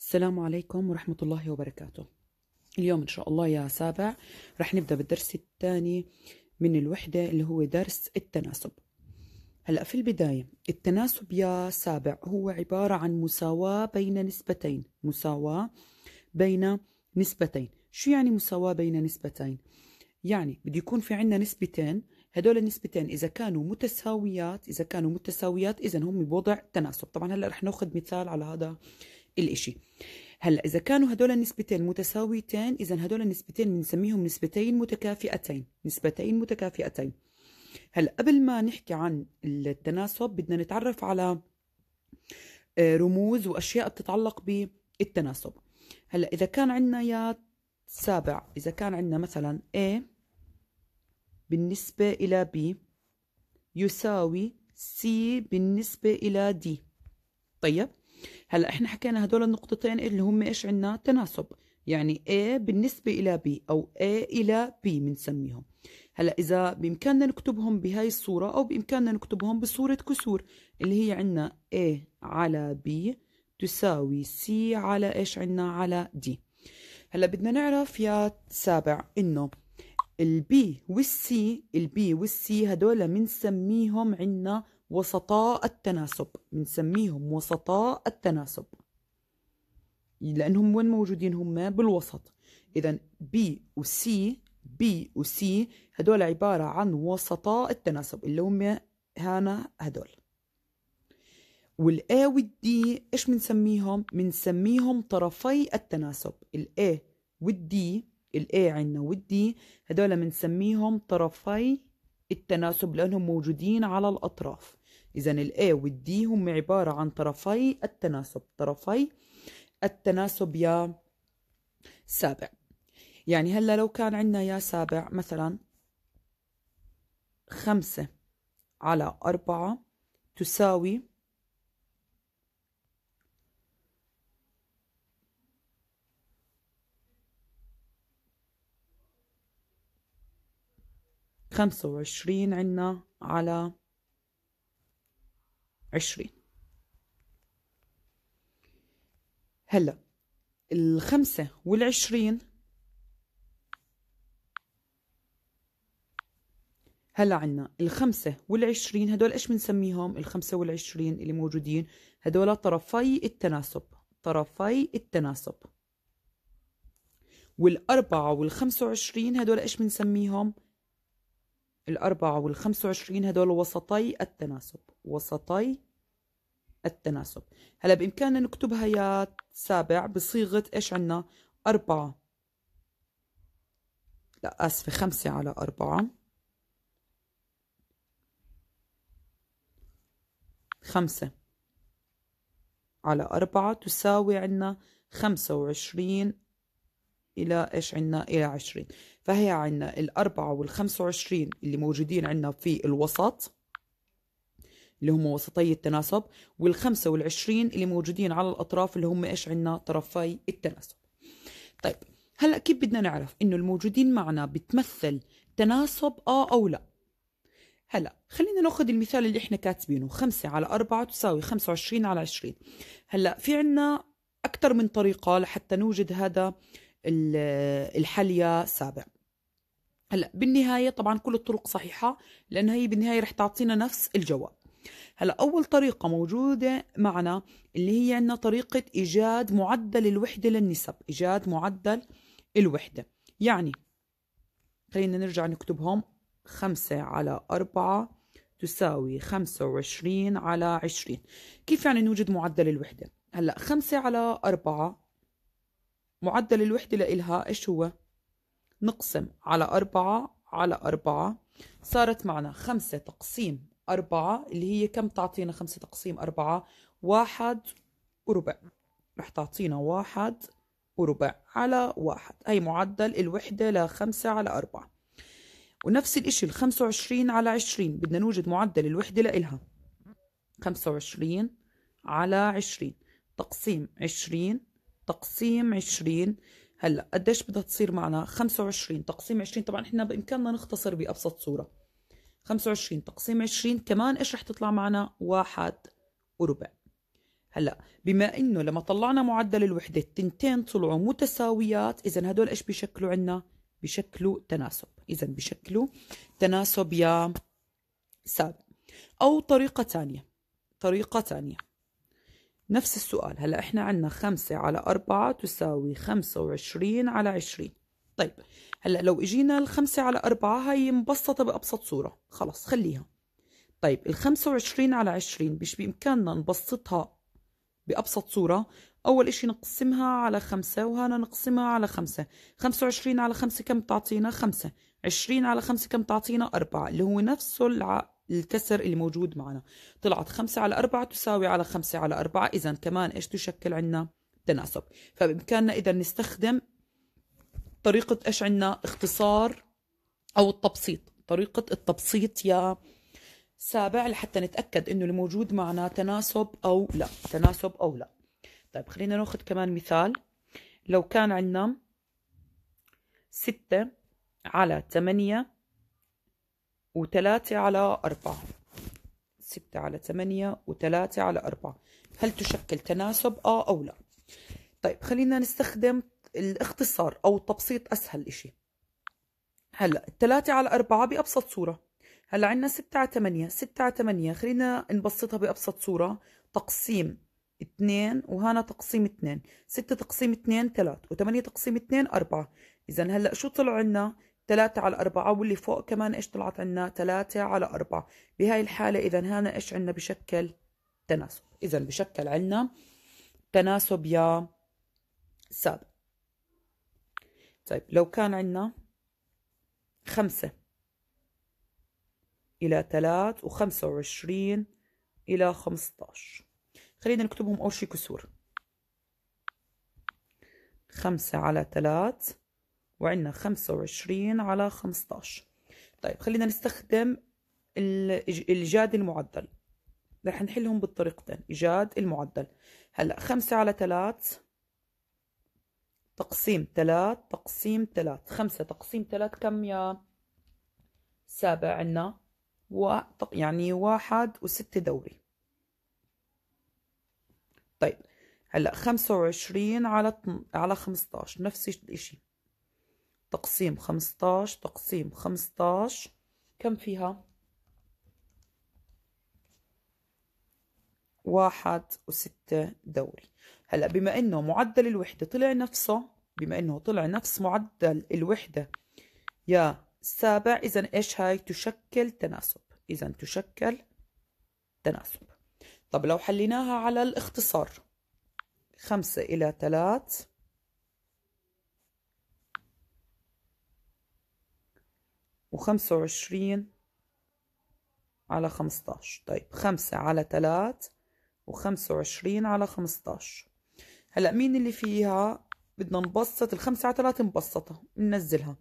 السلام عليكم ورحمة الله وبركاته اليوم إن شاء الله يا سابع رح نبدأ بالدرس الثاني من الوحدة اللي هو درس التناسب هلأ في البداية التناسب يا سابع هو عبارة عن مساواة بين نسبتين مساواة بين نسبتين شو يعني مساواة بين نسبتين؟ يعني بده يكون في عندنا نسبتين هدول النسبتين إذا كانوا متساويات إذا كانوا متساويات إذا هم بوضع تناسب طبعا هلأ رح ناخذ مثال على هذا الإشي هلا إذا كانوا هدول النسبتين متساويتين إذا هدول النسبتين بنسميهم نسبتين متكافئتين نسبتين متكافئتين هلا قبل ما نحكي عن التناسب بدنا نتعرف على آه، رموز وأشياء بتتعلق بالتناسب هلا إذا كان عندنا يا سابع إذا كان عندنا مثلا A بالنسبة إلى B يساوي C بالنسبة إلى D طيب هلا احنا حكينا هدول النقطتين اللي هم ايش عندنا تناسب يعني A بالنسبة إلى B أو A إلى B بنسميهم هلا إذا بإمكاننا نكتبهم بهاي الصورة أو بإمكاننا نكتبهم بصورة كسور اللي هي عندنا A على B تساوي C على إيش عندنا على D هلا بدنا نعرف يا سابع إنه البي والسي البي والسي هدول بنسميهم عندنا وسطاء التناسب بنسميهم وسطاء التناسب لانهم وين موجودين هم بالوسط اذا بي وسي بي وسي هدول عباره عن وسطاء التناسب اللي هم هنا هدول والاي والدي ايش بنسميهم بنسميهم طرفي التناسب الاي والدي الاي عندنا والدي هدول بنسميهم طرفي التناسب لانهم موجودين على الاطراف إذا ال A وال D هم عبارة عن طرفي التناسب طرفي التناسب يا سابع يعني هلا لو كان عندنا يا سابع مثلا خمسة على أربعة تساوي خمسة وعشرين عنا على عشرين هلا الخمسة والعشرين هلا عنا الخمسة والعشرين هدول ايش بنسميهم الخمسة والعشرين اللي موجودين هدول طرفي التناسب طرفي التناسب والأربعة والخمسة وعشرين هدول ايش بنسميهم الأربعة والخمسة وعشرين هدول وسطي التناسب وسطي التناسب هلا بإمكاننا نكتبها يا سابع بصيغة إيش عنا أربعة لا آسفة خمسة على أربعة خمسة على أربعة تساوي عنا خمسة وعشرين إلى إيش عنا إلى 20 فهي عنا الأربعة وال25 اللي موجودين عنا في الوسط اللي هم وسطي التناسب وال25 اللي موجودين على الأطراف اللي هم إيش عنا طرفي التناسب طيب هلأ كيف بدنا نعرف إنه الموجودين معنا بتمثل تناسب آه أو لا هلا خلينا ناخذ المثال اللي احنا كاتبينه 5 على 4 تساوي 25 على 20 هلا في عنا اكثر من طريقه لحتى نوجد هذا الحلية سابع هلا بالنهاية طبعا كل الطرق صحيحة لأنها هي بالنهاية رح تعطينا نفس الجواب هلا أول طريقة موجودة معنا اللي هي عندنا طريقة إيجاد معدل الوحدة للنسب إيجاد معدل الوحدة يعني خلينا نرجع نكتبهم خمسة على أربعة تساوي خمسة وعشرين على عشرين كيف يعني نوجد معدل الوحدة؟ هلأ خمسة على أربعة معدل الوحدة لإلها إيش هو؟ نقسم على أربعة على أربعة صارت معنا خمسة تقسيم أربعة اللي هي كم تعطينا خمسة تقسيم أربعة واحد وربع رح تعطينا واحد وربع على واحد هي معدل الوحدة لخمسة على أربعة ونفس الإشي الخمسة وعشرين على عشرين بدنا نوجد معدل الوحدة لإلها خمسة وعشرين على عشرين تقسيم عشرين تقسيم 20 هلا قديش بدها تصير معنا 25 تقسيم 20 طبعا احنا بامكاننا نختصر بابسط صوره 25 تقسيم 20 كمان ايش رح تطلع معنا واحد وربع هلا بما انه لما طلعنا معدل الوحده التنتين طلعوا متساويات اذا هدول ايش بيشكلوا عنا بيشكلوا تناسب اذا بيشكلوا تناسب يا سابق او طريقه ثانيه طريقه ثانيه نفس السؤال هلا احنا عندنا خمسة على أربعة تساوي خمسة وعشرين على عشرين طيب هلا لو اجينا الخمسة على أربعة هي مبسطة بأبسط صورة خلص خليها طيب الخمسة وعشرين على عشرين مش بإمكاننا نبسطها بأبسط صورة أول إشي نقسمها على خمسة وهنا نقسمها على خمسة خمسة وعشرين على خمسة كم تعطينا خمسة عشرين على خمسة كم تعطينا أربعة اللي هو نفسه الع... الكسر اللي موجود معنا طلعت 5 على 4 تساوي على 5 على 4 اذا كمان ايش تشكل عندنا تناسب فبامكاننا اذا نستخدم طريقه ايش عندنا اختصار او التبسيط طريقه التبسيط يا سابع لحتى نتاكد انه الموجود معنا تناسب او لا تناسب او لا طيب خلينا ناخذ كمان مثال لو كان عندنا 6 على 8 وثلاثة على أربعة ستة على ثمانية وثلاثة على أربعة هل تشكل تناسب آه أو لا طيب خلينا نستخدم الاختصار أو التبسيط أسهل إشي هلا الثلاثة على أربعة بأبسط صورة هلا عندنا ستة على ثمانية ستة على ثمانية خلينا نبسطها بأبسط صورة تقسيم اثنين وهنا تقسيم اثنين ستة تقسيم اثنين ثلاث وثمانية تقسيم اثنين أربعة إذا هلا شو طلع عنا 3 على 4 واللي فوق كمان ايش طلعت عنا 3 على 4 بهاي الحاله اذا هنا ايش عنا بشكل تناسب اذا بشكل عنا تناسب يا ساد طيب لو كان عنا 5 الى 3 و25 الى 15 خلينا نكتبهم اول شيء كسور 5 على 3 وعندنا خمسة وعشرين على خمستاش طيب خلينا نستخدم الإيجاد المعدل رح نحلهم بالطريقتين إيجاد المعدل هلأ خمسة على 3 تقسيم 3 تقسيم 3 خمسة تقسيم 3 كم يا سابع عنا و... يعني واحد وستة دوري طيب هلأ خمسة وعشرين على على خمستاش نفس الشيء تقسيم خمستاش تقسيم خمستاش كم فيها واحد وستة دوري هلأ بما أنه معدل الوحدة طلع نفسه بما أنه طلع نفس معدل الوحدة يا السابع إذا إيش هاي تشكل تناسب إذا تشكل تناسب طب لو حليناها على الاختصار خمسة إلى ثلاث وخمسة وعشرين على خمستاش طيب خمسة على تلات وخمسة وعشرين على خمستاش هلأ مين اللي فيها بدنا نبسط الخمسة على تلات مبسطة ننزلها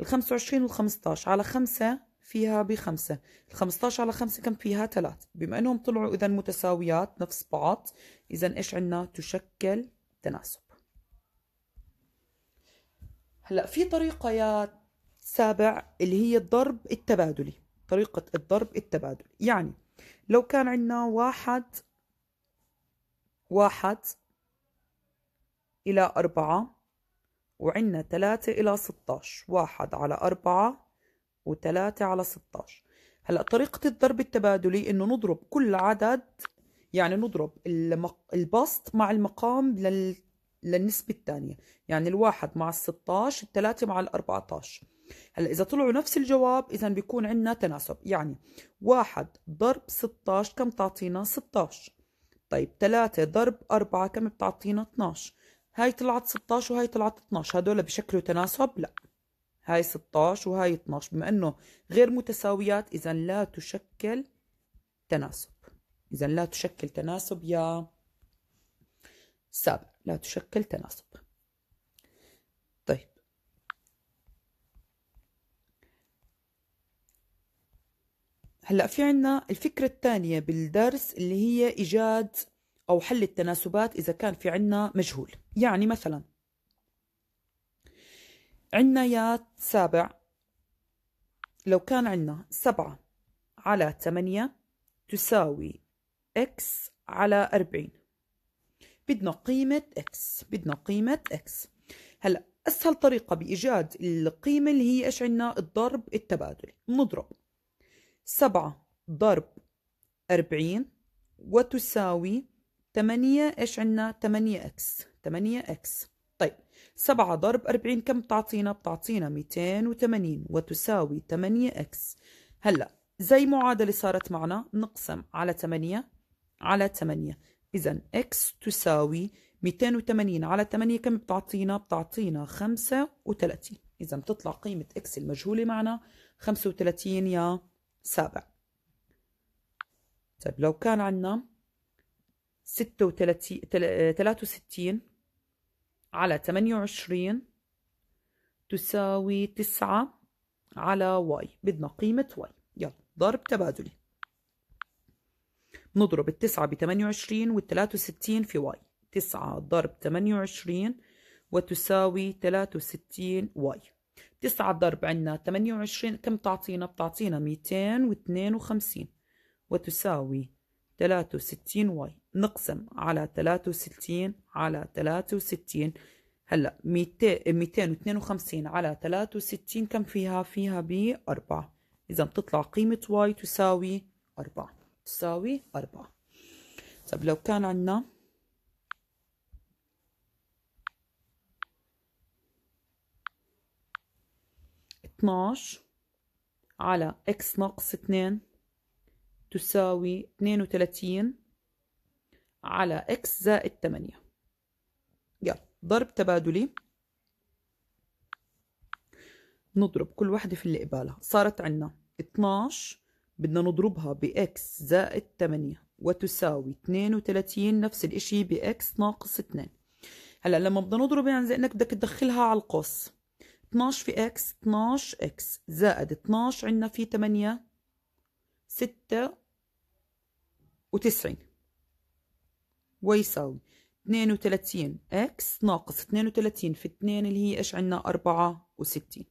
الخمسة وعشرين والخمستاش على خمسة فيها بخمسة الخمستاش على خمسة كم فيها تلات بما أنهم طلعوا إذا متساويات نفس بعض إذا إيش عنا تشكل تناسب هلأ في طريقة يا سابع اللي هي الضرب التبادلي طريقة الضرب التبادلي يعني لو كان عندنا واحد واحد إلى أربعة وعندنا ثلاثة إلى ستاش واحد على أربعة وثلاثة على ستاش هلأ طريقة الضرب التبادلي إنه نضرب كل عدد يعني نضرب البسط مع المقام لل... للنسبة الثانية يعني الواحد مع الستاش الثلاثة مع الأربعتاش هلا اذا طلعوا نفس الجواب اذا بيكون عندنا تناسب يعني 1 ضرب 16 كم بتعطينا 16 طيب 3 ضرب 4 كم بتعطينا 12 هاي طلعت 16 وهي طلعت 12 هدول بشكلوا تناسب لا هاي 16 وهاي 12 بما انه غير متساويات اذا لا تشكل تناسب اذا لا تشكل تناسب يا سابع لا تشكل تناسب هلا في عنا الفكرة الثانية بالدرس اللي هي إيجاد أو حل التناسبات إذا كان في عنا مجهول يعني مثلا عنا يا سابع لو كان عنا سبعة على ثمانية تساوي x على أربعين بدنا قيمة x بدنا قيمة x هلأ أسهل طريقة بإيجاد القيمة اللي هي إيش عنا الضرب التبادل نضرب سبعة ضرب أربعين وتساوي تمانية إيش عنا تمانية إكس تمانية إكس طيب سبعة ضرب أربعين كم بتعطينا بتعطينا ميتين وتمانين وتساوي تمانية إكس هلأ زي معادلة صارت معنا نقسم على تمانية على تمانية إذا إكس تساوي ميتين وتمانين على تمانية كم بتعطينا؟ بتعطينا خمسة وتلاتين إذا بتطلع قيمة إكس المجهولة معنا خمسة وتلاتين يا سابع طيب لو كان عندنا ستة وستين على 28 وعشرين تساوي تسعة على واي بدنا قيمة واي يلا ضرب تبادلي نضرب التسعة ب وعشرين والتلاتة وستين في واي تسعة ضرب 28 وعشرين وتساوي 63 وستين واي تسعة ضرب عنا تمانية وعشرين كم بتعطينا؟ بتعطينا ميتين واثنين وخمسين وتساوي تلاتة وستين واي نقسم على تلاتة وستين على تلاتة وستين هلا ميتين واثنين وخمسين على تلاتة وستين كم فيها؟ فيها فيها ب 4 إذا بتطلع قيمة واي تساوي أربعة تساوي أربعة طب لو كان عندنا 12 على x ناقص 2 تساوي 32 على x زائد 8 يلا ضرب تبادلي نضرب كل واحدة في اللي قبالها صارت عنا 12 بدنا نضربها بإكس زائد 8 وتساوي 32 نفس الإشي بإكس ناقص 2 هلأ لما بدنا نضرب يعني زي إنك بدك تدخلها على القوس 12 في اكس 12 اكس زائد 12 عندنا في 8 96 ويساوي 32 اكس ناقص 32 في 2 اللي هي ايش عندنا 64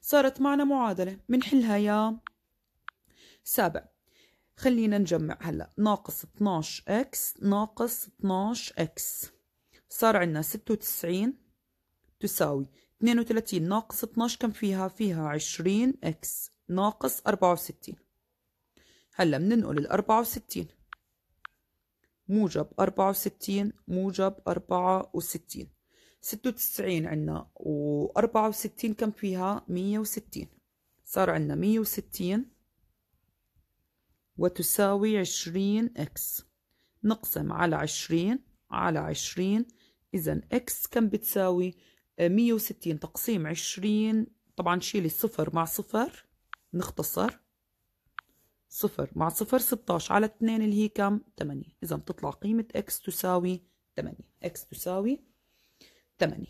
صارت معنا معادلة بنحلها يا سابع خلينا نجمع هلا ناقص 12 اكس ناقص 12 اكس صار عندنا 96 تساوي 32 ناقص 12 كم فيها فيها 20 اكس ناقص 64 هلا بننقل ال 64 موجب 64 موجب 64 96 عندنا و64 كم فيها 160 صار عندنا 160 وتساوي 20 اكس نقسم على 20 على 20 اذا اكس كم بتساوي 160 تقسيم 20 طبعا شيلي صفر مع صفر نختصر صفر مع صفر 16 على 2 اللي هي كم 8 إذا بتطلع قيمة x تساوي 8 x تساوي 8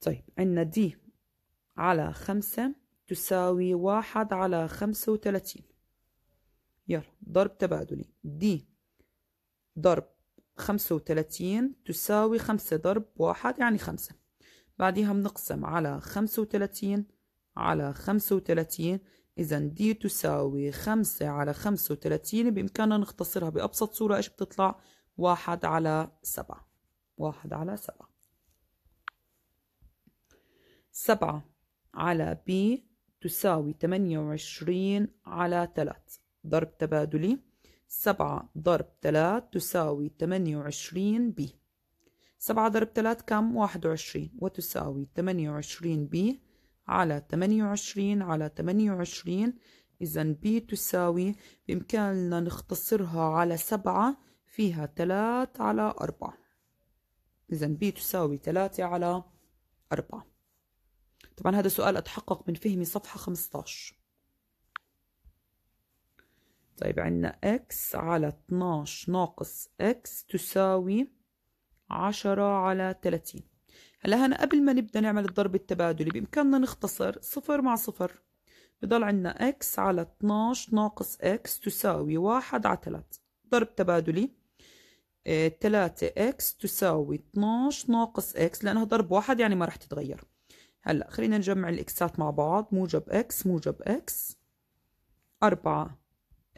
طيب عندنا دي على 5 تساوي واحد على 35 يلا ضرب تبادلي دي ضرب خمسة وتلاتين تساوي خمسة ضرب واحد يعني خمسة بعديها بنقسم على خمسة وتلاتين على خمسة وتلاتين إذا دي تساوي خمسة على خمسة وتلاتين بإمكاننا نختصرها بأبسط صورة إيش بتطلع واحد على سبعة واحد على سبعة سبعة على بي تساوي تمانية وعشرين على تلات ضرب تبادلي سبعة ضرب ثلاث تساوي تمانية وعشرين بي سبعة ضرب ثلاث كم؟ واحد وعشرين وتساوي تمانية وعشرين بي على تمانية وعشرين على تمانية وعشرين إذا بي تساوي بإمكاننا نختصرها على سبعة فيها تلات على أربعة إذا بي تساوي تلاتة على أربعة طبعا هذا سؤال أتحقق من فهمي صفحة 15 طيب عندنا x على 12 ناقص x تساوي 10 على 30 هلا هنا قبل ما نبدأ نعمل الضرب التبادلي بإمكاننا نختصر صفر مع صفر بضل عندنا x على 12 ناقص x تساوي 1 على 3 ضرب تبادلي 3 آه، x تساوي 12 ناقص x لأنها ضرب واحد يعني ما راح تتغير هلا خلينا نجمع الاكسات مع بعض موجب x موجب x 4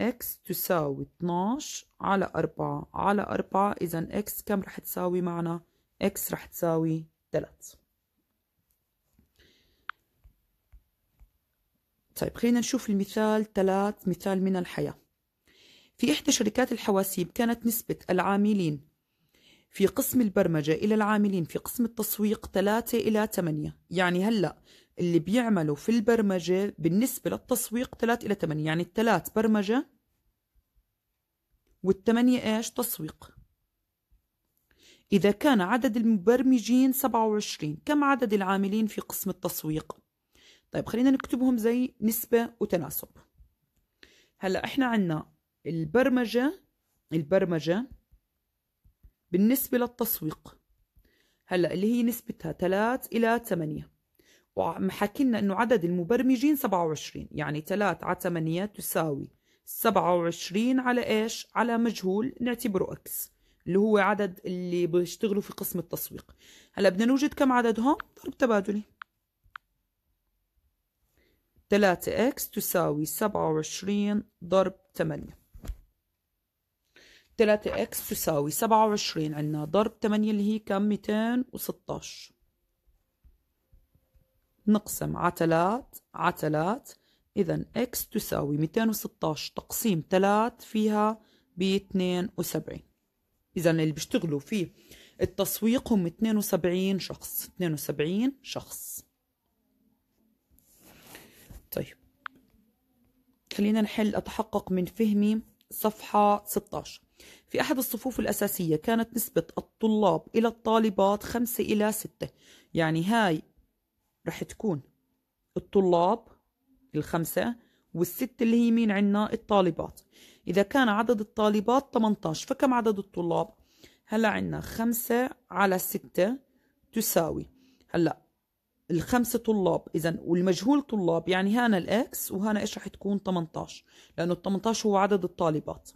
x تساوي 12 على 4 على 4 إذا x كم رح تساوي معنا؟ x رح تساوي 3 طيب خلينا نشوف المثال 3 مثال من الحياة في إحدى شركات الحواسيب كانت نسبة العاملين في قسم البرمجة إلى العاملين في قسم التسويق 3 إلى 8 يعني هلأ اللي بيعملوا في البرمجة بالنسبة للتسويق 3 إلى 8 يعني الثلاث برمجة والثمانية إيش تسويق إذا كان عدد المبرمجين 27 كم عدد العاملين في قسم التسويق؟ طيب خلينا نكتبهم زي نسبة وتناسب هلا احنا عنا البرمجة البرمجة بالنسبة للتسويق هلا اللي هي نسبتها 3 إلى 8 وحكي لنا انه عدد المبرمجين 27 يعني 3 على 8 تساوي 27 على ايش؟ على مجهول نعتبره اكس اللي هو عدد اللي بيشتغلوا في قسم التسويق هلا بدنا نوجد كم عددهم؟ ضرب تبادلي 3 اكس تساوي 27 ضرب 8 3 اكس تساوي 27 عندنا ضرب 8 اللي هي كم 216 نقسم عتلات عتلات إذا x تساوي 216 تقسيم 3 فيها ب 72 إذا اللي بيشتغلوا في التسويق هم 72 شخص 72 شخص طيب خلينا نحل أتحقق من فهمي صفحة 16 في أحد الصفوف الأساسية كانت نسبة الطلاب إلى الطالبات 5 إلى 6 يعني هاي رح تكون الطلاب الخمسة والست اللي هي مين عنا الطالبات إذا كان عدد الطالبات 18 فكم عدد الطلاب هلا عنا خمسة على ستة تساوي هلا الخمسة طلاب إذا والمجهول طلاب يعني هنا الإكس وهنا إيش رح تكون 18 لأنه 18 هو عدد الطالبات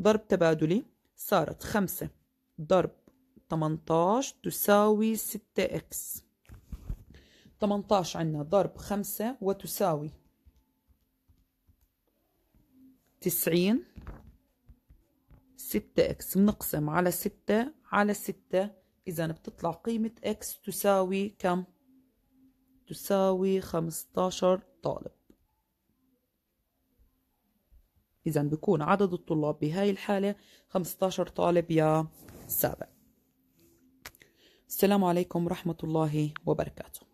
ضرب تبادلي صارت خمسة ضرب 18 تساوي 6 إكس 18 عندنا ضرب خمسة وتساوي تسعين ستة إكس بنقسم على ستة على ستة إذا بتطلع قيمة إكس تساوي كم؟ تساوي خمستاشر طالب إذا بيكون عدد الطلاب بهاي الحالة 15 طالب يا سابع السلام عليكم ورحمة الله وبركاته